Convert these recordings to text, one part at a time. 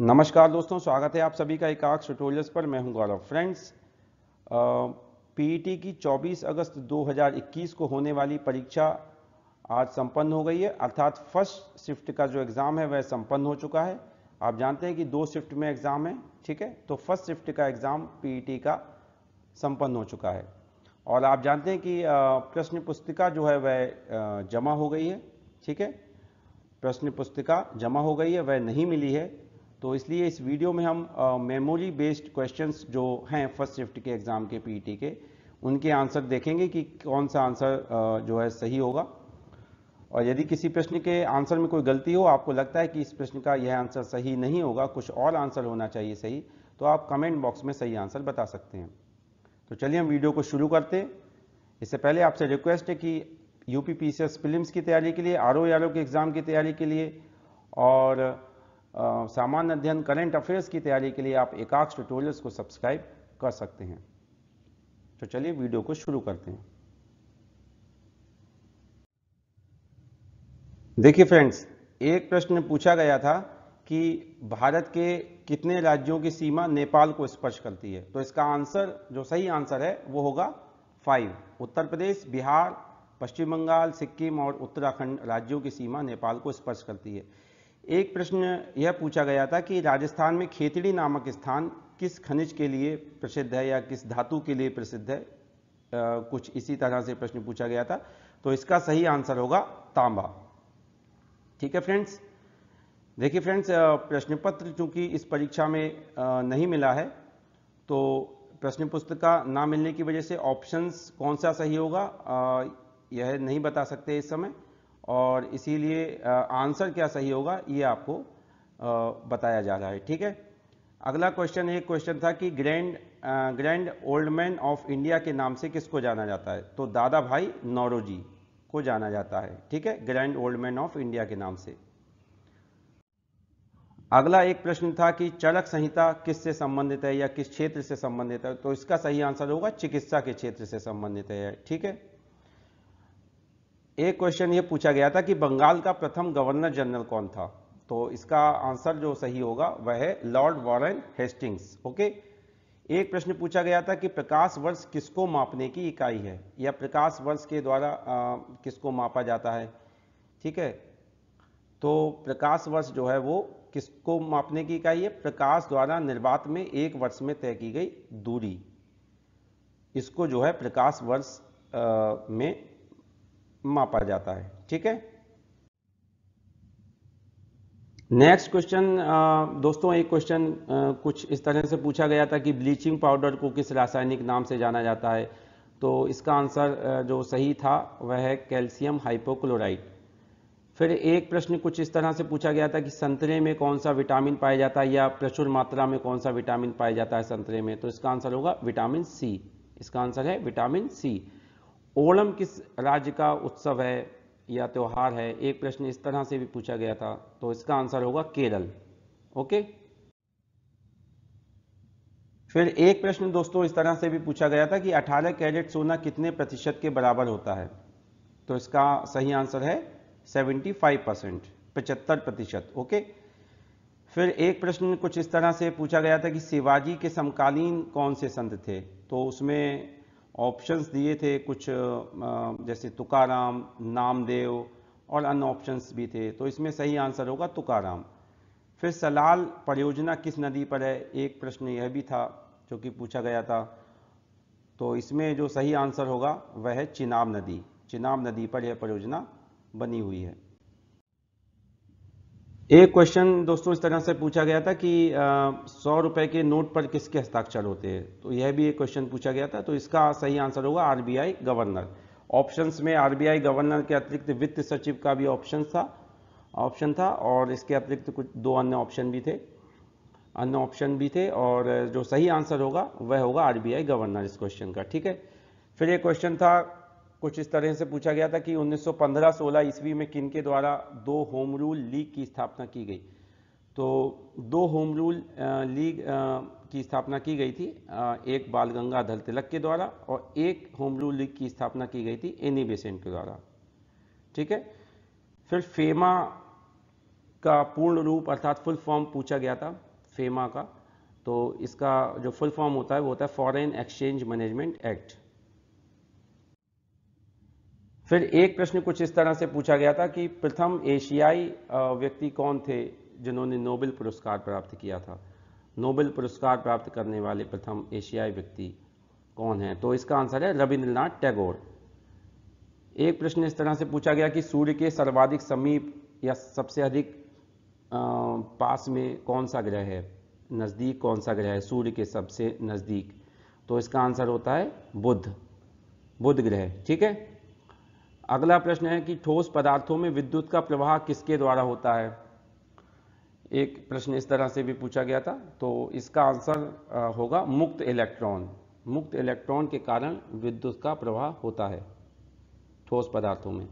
नमस्कार दोस्तों स्वागत है आप सभी का एकाक्ष ट्यूटोरियल्स पर मैं हूं गौरव फ्रेंड्स पीईटी e की 24 अगस्त 2021 को होने वाली परीक्षा आज संपन्न हो गई है अर्थात फर्स्ट शिफ्ट का जो एग्ज़ाम है वह संपन्न हो चुका है आप जानते हैं कि दो शिफ्ट में एग्ज़ाम है ठीक है तो फर्स्ट शिफ्ट का एग्ज़ाम पीईटी e का संपन्न हो चुका है और आप जानते हैं कि प्रश्न पुस्तिका जो है वह जमा हो गई है ठीक है प्रश्न पुस्तिका जमा हो गई है वह नहीं मिली है तो इसलिए इस वीडियो में हम मेमोरी बेस्ड क्वेश्चंस जो हैं फर्स्ट शिफ्ट के एग्ज़ाम के पीटी e के उनके आंसर देखेंगे कि कौन सा आंसर जो है सही होगा और यदि किसी प्रश्न के आंसर में कोई गलती हो आपको लगता है कि इस प्रश्न का यह आंसर सही नहीं होगा कुछ और आंसर होना चाहिए सही तो आप कमेंट बॉक्स में सही आंसर बता सकते हैं तो चलिए हम वीडियो को शुरू करते हैं इससे पहले आपसे रिक्वेस्ट है कि यू पी पी की तैयारी के लिए आर ओ के एग्ज़ाम की तैयारी के लिए और सामान्य अध्ययन करेंट अफेयर्स की तैयारी के लिए आप एकाक्ष ट्यूटोरियल्स को सब्सक्राइब कर सकते हैं तो चलिए वीडियो को शुरू करते हैं देखिए फ्रेंड्स एक प्रश्न पूछा गया था कि भारत के कितने राज्यों की सीमा नेपाल को स्पर्श करती है तो इसका आंसर जो सही आंसर है वो होगा फाइव उत्तर प्रदेश बिहार पश्चिम बंगाल सिक्किम और उत्तराखंड राज्यों की सीमा नेपाल को स्पर्श करती है एक प्रश्न यह पूछा गया था कि राजस्थान में खेतड़ी नामक स्थान किस खनिज के लिए प्रसिद्ध है या किस धातु के लिए प्रसिद्ध है आ, कुछ इसी तरह से प्रश्न पूछा गया था तो इसका सही आंसर होगा तांबा ठीक है फ्रेंड्स देखिए फ्रेंड्स प्रश्न पत्र चूंकि इस परीक्षा में नहीं मिला है तो प्रश्न पुस्तिका ना मिलने की वजह से ऑप्शंस कौन सा सही होगा यह नहीं बता सकते इस समय और इसीलिए आंसर क्या सही होगा ये आपको बताया जा रहा है ठीक है अगला क्वेश्चन एक क्वेश्चन था कि grand grand old man of India के नाम से किसको जाना जाता है तो दादा भाई नौरोजी को जाना जाता है ठीक है grand old man of India के नाम से अगला एक प्रश्न था कि चरक संहिता किससे संबंधित है या किस क्षेत्र से संबंधित है तो इसका सही आंसर होगा चिकित्सा के क्षेत्र से संबंधित है ठीक है एक क्वेश्चन ये पूछा गया था कि बंगाल का प्रथम गवर्नर जनरल कौन था तो इसका आंसर जो सही होगा वह है लॉर्ड वॉरेन हेस्टिंग्स ओके एक प्रश्न पूछा गया था कि प्रकाश वर्ष किसको मापने की इकाई है या प्रकाश वर्ष के द्वारा किसको मापा जाता है ठीक है तो प्रकाश वर्ष जो है वो किसको मापने की इकाई है प्रकाश द्वारा निर्वात में एक वर्ष में तय की गई दूरी इसको जो है प्रकाश वर्ष में मापा जाता है ठीक है नेक्स्ट क्वेश्चन दोस्तों एक क्वेश्चन कुछ इस तरह से पूछा गया था कि ब्लीचिंग पाउडर को किस रासायनिक नाम से जाना जाता है तो इसका आंसर जो सही था वह है कैल्शियम हाइपोक्लोराइड फिर एक प्रश्न कुछ इस तरह से पूछा गया था कि संतरे में कौन सा विटामिन पाया जाता है या प्रचुर मात्रा में कौन सा विटामिन पाया जाता है संतरे में तो इसका आंसर होगा विटामिन सी इसका आंसर है विटामिन सी ओणम किस राज्य का उत्सव है या त्यौहार है एक प्रश्न इस तरह से भी पूछा गया था तो इसका आंसर होगा केरल ओके फिर एक प्रश्न दोस्तों इस तरह से भी पूछा गया था कि 18 कैरेट सोना कितने प्रतिशत के बराबर होता है तो इसका सही आंसर है 75 परसेंट पचहत्तर प्रतिशत ओके फिर एक प्रश्न कुछ इस तरह से पूछा गया था कि शिवाजी के समकालीन कौन से संत थे तो उसमें ऑप्शंस दिए थे कुछ जैसे तुकाराम नामदेव और अन्य ऑप्शंस भी थे तो इसमें सही आंसर होगा तुकाराम फिर सलाल परियोजना किस नदी पर है एक प्रश्न यह भी था जो कि पूछा गया था तो इसमें जो सही आंसर होगा वह है चिनाब नदी चिनाब नदी पर यह परियोजना बनी हुई है एक क्वेश्चन दोस्तों इस तरह से पूछा गया था कि सौ रुपए के नोट पर किसके हस्ताक्षर होते हैं तो यह भी एक क्वेश्चन पूछा गया था तो इसका सही आंसर होगा आरबीआई गवर्नर ऑप्शंस में आरबीआई गवर्नर के अतिरिक्त वित्त सचिव का भी ऑप्शन था ऑप्शन था और इसके अतिरिक्त कुछ दो अन्य ऑप्शन भी थे अन्य ऑप्शन भी थे और जो सही आंसर होगा वह होगा आरबीआई गवर्नर इस क्वेश्चन का ठीक है फिर एक क्वेश्चन था कुछ इस तरह से पूछा गया था कि 1915-16 ईस्वी में किन के द्वारा दो होम रूल लीग की स्थापना की गई तो दो होम रूल लीग की स्थापना की गई थी एक बाल गंगाधर तिलक के द्वारा और एक होम रूल लीग की स्थापना की गई थी एनी बेसेंट के द्वारा ठीक है फिर फेमा का पूर्ण रूप अर्थात फुल फॉर्म पूछा गया था फेमा का तो इसका जो फुल फॉर्म होता है वो होता है फॉरेन एक्सचेंज मैनेजमेंट एक्ट फिर एक प्रश्न कुछ इस तरह से पूछा गया था कि प्रथम एशियाई व्यक्ति कौन थे जिन्होंने नोबेल पुरस्कार प्राप्त किया था नोबेल पुरस्कार प्राप्त करने वाले प्रथम एशियाई व्यक्ति कौन है तो इसका आंसर है रविंद्रनाथ टैगोर एक प्रश्न इस तरह से पूछा गया कि सूर्य के सर्वाधिक समीप या सबसे अधिक पास में कौन सा ग्रह है नज़दीक कौन सा ग्रह है सूर्य के सबसे नज़दीक तो इसका आंसर होता है बुध बुध ग्रह ठीक है अगला प्रश्न है कि ठोस पदार्थों में विद्युत का प्रवाह किसके द्वारा होता है एक प्रश्न इस तरह से भी पूछा गया था तो इसका आंसर होगा मुक्त इलेक्ट्रॉन मुक्त इलेक्ट्रॉन के कारण विद्युत का प्रवाह होता है ठोस पदार्थों में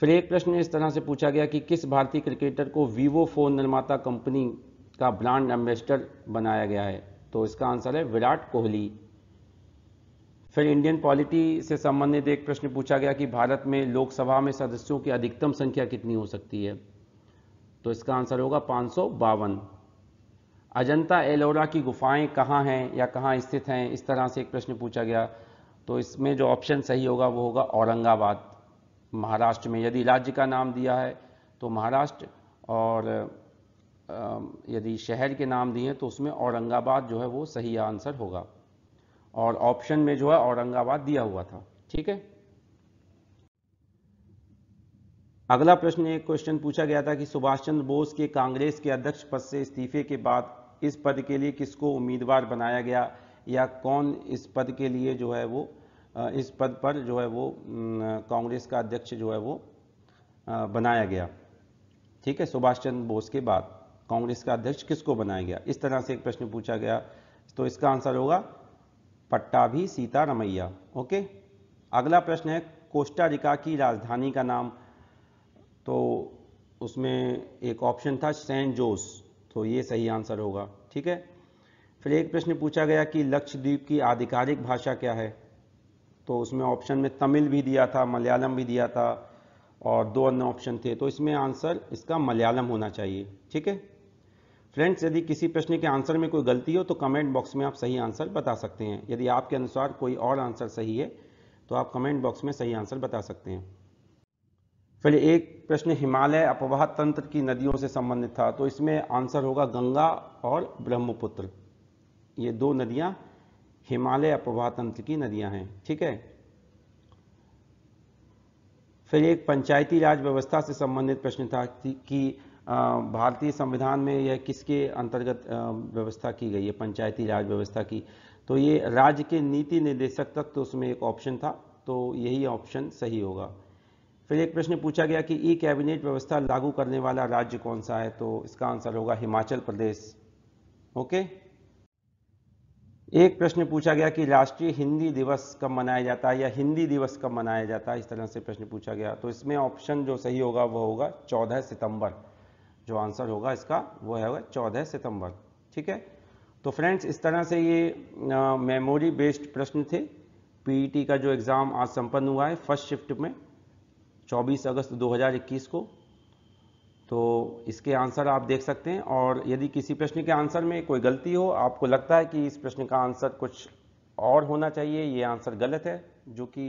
फिर एक प्रश्न इस तरह से पूछा गया कि किस भारतीय क्रिकेटर को वीवो फोन निर्माता कंपनी का ब्रांड एम्बेसडर बनाया गया है तो इसका आंसर है विराट कोहली फिर इंडियन पॉलिटी से संबंधित एक प्रश्न पूछा गया कि भारत में लोकसभा में सदस्यों की अधिकतम संख्या कितनी हो सकती है तो इसका आंसर होगा पाँच अजंता एलोरा की गुफाएं कहाँ हैं या कहाँ स्थित हैं इस तरह से एक प्रश्न पूछा गया तो इसमें जो ऑप्शन सही होगा वो होगा औरंगाबाद महाराष्ट्र में यदि राज्य का नाम दिया है तो महाराष्ट्र और यदि शहर के नाम दिए तो उसमें औरंगाबाद जो है वो सही आंसर होगा और ऑप्शन में जो है औरंगाबाद दिया हुआ था ठीक है अगला प्रश्न एक क्वेश्चन पूछा गया था कि सुभाष चंद्र बोस के कांग्रेस के अध्यक्ष पद से इस्तीफे के बाद इस पद के लिए किसको उम्मीदवार बनाया गया या कौन इस पद के लिए जो है वो इस पद पर जो है वो कांग्रेस का अध्यक्ष जो है वो बनाया गया ठीक है सुभाष चंद्र बोस के बाद कांग्रेस का अध्यक्ष किसको बनाया गया इस तरह से एक प्रश्न पूछा गया तो इसका आंसर होगा पट्टा भी सीता रमैया ओके अगला प्रश्न है कोस्टारिका की राजधानी का नाम तो उसमें एक ऑप्शन था सेंट जोस तो ये सही आंसर होगा ठीक है फिर एक प्रश्न पूछा गया कि लक्षद्वीप की आधिकारिक भाषा क्या है तो उसमें ऑप्शन में तमिल भी दिया था मलयालम भी दिया था और दो अन्य ऑप्शन थे तो इसमें आंसर इसका मलयालम होना चाहिए ठीक है फ्रेंड्स यदि किसी प्रश्न के आंसर में कोई गलती हो तो कमेंट बॉक्स में आप सही आंसर बता सकते हैं यदि आपके अनुसार कोई और आंसर सही है तो आप कमेंट बॉक्स में सही आंसर बता सकते हैं फिर एक प्रश्न हिमालय अपवाह तंत्र की नदियों से संबंधित था तो इसमें आंसर होगा गंगा और ब्रह्मपुत्र ये दो नदियां हिमालय अपवाह तंत्र की नदियां हैं ठीक है फिर एक पंचायती राज व्यवस्था से संबंधित प्रश्न था कि भारतीय संविधान में यह किसके अंतर्गत व्यवस्था की गई है पंचायती राज व्यवस्था की तो ये राज्य के नीति निर्देशक तक तो उसमें एक ऑप्शन था तो यही ऑप्शन सही होगा फिर एक प्रश्न पूछा गया कि ई कैबिनेट व्यवस्था लागू करने वाला राज्य कौन सा है तो इसका आंसर होगा हिमाचल प्रदेश ओके एक प्रश्न पूछा गया कि राष्ट्रीय हिंदी दिवस कब मनाया जाता है या हिंदी दिवस कब मनाया जाता है इस तरह से प्रश्न पूछा गया तो इसमें ऑप्शन जो सही होगा वह होगा 14 सितंबर जो आंसर होगा इसका वो है चौदह सितंबर ठीक है तो फ्रेंड्स इस तरह से ये मेमोरी बेस्ड प्रश्न थे पीईटी e का जो एग्ज़ाम आज संपन्न हुआ है फर्स्ट शिफ्ट में 24 अगस्त 2021 को तो इसके आंसर आप देख सकते हैं और यदि किसी प्रश्न के आंसर में कोई गलती हो आपको लगता है कि इस प्रश्न का आंसर कुछ और होना चाहिए ये आंसर गलत है जो कि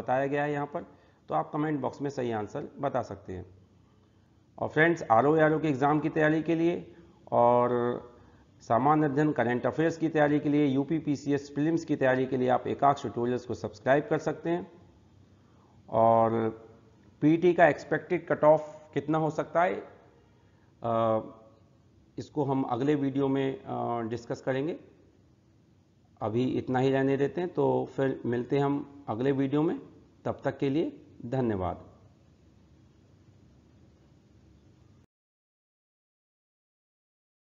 बताया गया है यहाँ पर तो आप कमेंट बॉक्स में सही आंसर बता सकते हैं और friends R O R O के एग्ज़ाम की तैयारी के लिए और सामान्य अध्ययन करेंट अफेयर्स की तैयारी के लिए U P P C S films की तैयारी के लिए आप एकाक्ष ट्यूटोरियल्स को सब्सक्राइब कर सकते हैं और पी टी का एक्सपेक्टेड कट ऑफ कितना हो सकता है इसको हम अगले वीडियो में डिस्कस करेंगे अभी इतना ही रहने देते हैं तो फिर मिलते हैं हम अगले वीडियो में तब तक के लिए धन्यवाद